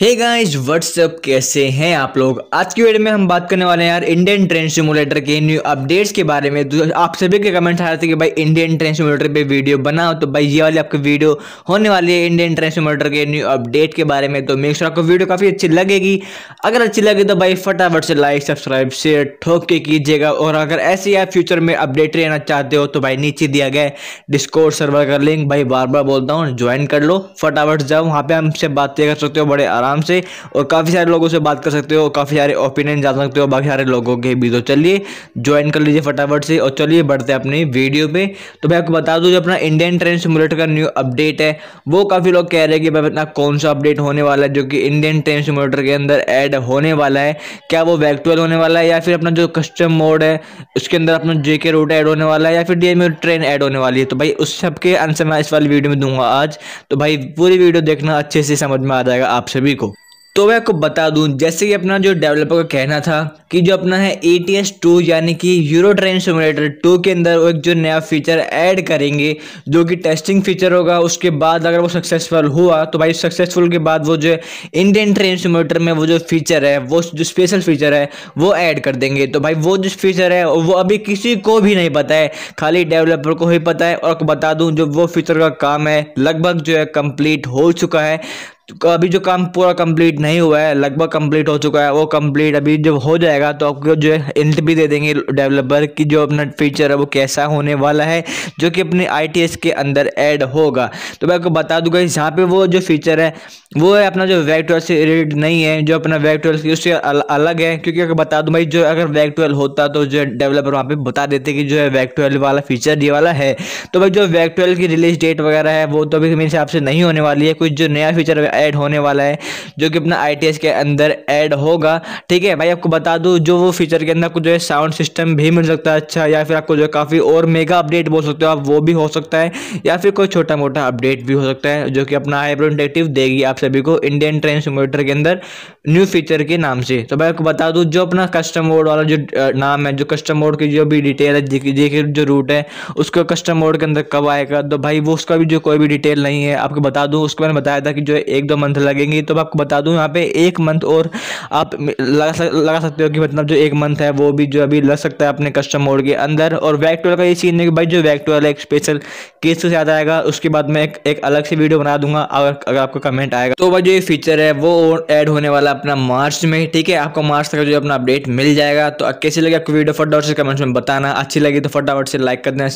hey guys what's up कैसे हैं आप लोग आज की वीडियो में हम बात करने वाले हैं यार इंडियन ट्रेन सिमुलेटर के न्यू अपडेट्स के बारे में आप सभी के कमेंट्स आ रहे थे कि भाई इंडियन ट्रेन सिमुलेटर पे वीडियो बनाओ तो भाई ये वाली आपकी वीडियो होने वाली है इंडियन ट्रेन सिमुलेटर के न्यू अपडेट के बारे में तो मेक आपको वीडियो काफ़ी अच्छी लगेगी अगर अच्छी लगे तो भाई फटाफट से लाइक सब्सक्राइब शेयर ठोक के कीजिएगा और अगर ऐसे ही आप फ्यूचर में अपडेट रहना चाहते हो तो भाई नीचे दिया गया डिस्कोर्स सर्वर का लिंक भाई बार बार बोलता हूँ ज्वाइन कर लो फटाफट जाओ वहाँ पर हमसे बातें कर सकते हो बड़े आराम आराम से और काफ़ी सारे लोगों से बात कर सकते हो काफ़ी सारे ओपिनियन जान सकते हो बाकी सारे लोगों के भी तो चलिए ज्वाइन कर लीजिए फटाफट से और चलिए बढ़ते हैं अपनी वीडियो पे तो मैं आपको बता दूँ जो अपना इंडियन ट्रेन सिमुलेटर का न्यू अपडेट है वो काफ़ी लोग कह रहे हैं कि भाई अपना कौन सा अपडेट होने वाला है जो कि इंडियन ट्रेन सिमुलेटर के अंदर ऐड होने वाला है क्या वो वैक्टुअल होने वाला है या फिर अपना जो कस्टम मोड है उसके अंदर अपना जे के रूट ऐड होने वाला है या फिर डी ट्रेन ऐड होने वाली है तो भाई उस सबके आंसर मैं इस वाली वीडियो में दूंगा आज तो भाई पूरी वीडियो देखना अच्छे से समझ में आ जाएगा आप सभी को तो मैं आपको बता दूं जैसे कि अपना जो डेवलपर का कहना था कि जो अपना है ए टी एस टू यानी कि यूरो ट्रेन सिमुलेटर टू के अंदर वो एक जो नया फीचर ऐड करेंगे जो कि टेस्टिंग फीचर होगा उसके बाद अगर वो सक्सेसफुल हुआ तो भाई सक्सेसफुल के बाद वो जो इंडियन ट्रेन सिमुलेटर में वो जो फीचर है वो जो स्पेशल फीचर है वो ऐड कर देंगे तो भाई वो जो फीचर है वो अभी किसी को भी नहीं पता है खाली डेवलपर को ही पता है और बता दूँ जो वो फीचर का काम है लगभग जो है कम्प्लीट हो चुका है अभी जो काम पूरा कंप्लीट नहीं हुआ है लगभग कंप्लीट हो चुका है वो कंप्लीट अभी जब हो जाएगा तो आपको जो है इंट भी दे देंगे डेवलपर की जो अपना फीचर है वो कैसा होने वाला है जो कि अपने आई के अंदर ऐड होगा तो मैं आपको बता दूंगा यहाँ पे वो जो फीचर है वो है अपना जो वैक ट्वेल्व से रिलेटेड नहीं है जो अपना वैक ट्वेल्व उससे अल, अलग है क्योंकि अगर बता दूँ भाई जो अगर वैक ट्वेल्व होता तो जो डेवलपर वहाँ पर बता देते कि जो है वैक ट्वेल्व वाला फीचर ये वाला है तो भाई जो वैक ट्वेल्व की रिलीज डेट वगैरह है वो तो अभी मेरे हिसाब से नहीं होने वाली है कुछ जो नया फीचर ऐड होने वाला है जो कि अपना आई के अंदर ऐड होगा ठीक है भाई आपको बता दूँ जो वो फीचर के अंदर कुछ जो है साउंड सिस्टम भी मिल सकता है अच्छा या फिर आपको जो है काफ़ी और मेगा अपडेट बोल सकते हो आप वो भी हो सकता है या फिर कोई छोटा मोटा अपडेट भी हो सकता है जो कि अपना हाइब्रोडेटिव देगी आप सभी को इंडियन ट्रेन सिमोटर के अंदर न्यू फीचर के नाम से तो भाई आपको बता दूँ जो अपना कस्टम मोड वाला जो नाम है जो कस्टम मोड की जो भी डिटेल है जो रूट है उसको कस्टम मोड के अंदर कब आएगा तो भाई वो उसका भी जो कोई भी डिटेल नहीं है आपको बता दूँ उसको मैंने बताया था कि जो एक दो मंथ लगेंगे तो मैं आपको बता दूं यहाँ पे एक मंथ और आप लगा सक, लगा सकते हो कि मतलब जो एक मंथ है वो भी जो अभी लग सकता है अपने कस्टम मोड के अंदर और वैक ट्वेल्व का ये सीन है कि भाई जो वैक ट्वेल्व एक स्पेशल केस से याद आएगा उसके बाद मैं एक, एक अलग से वीडियो बना दूंगा अगर अगर आपको कमेंट आएगा तो भाई जो ये फीचर है वो ऐड होने वाला अपना मार्च में ठीक है आपको मार्च तक जो अपना अपडेट मिल जाएगा तो कैसे लगे आपको वीडियो फटाफट से कमेंट्स में बताना अच्छी लगी तो फटाफट से लाइक कर देना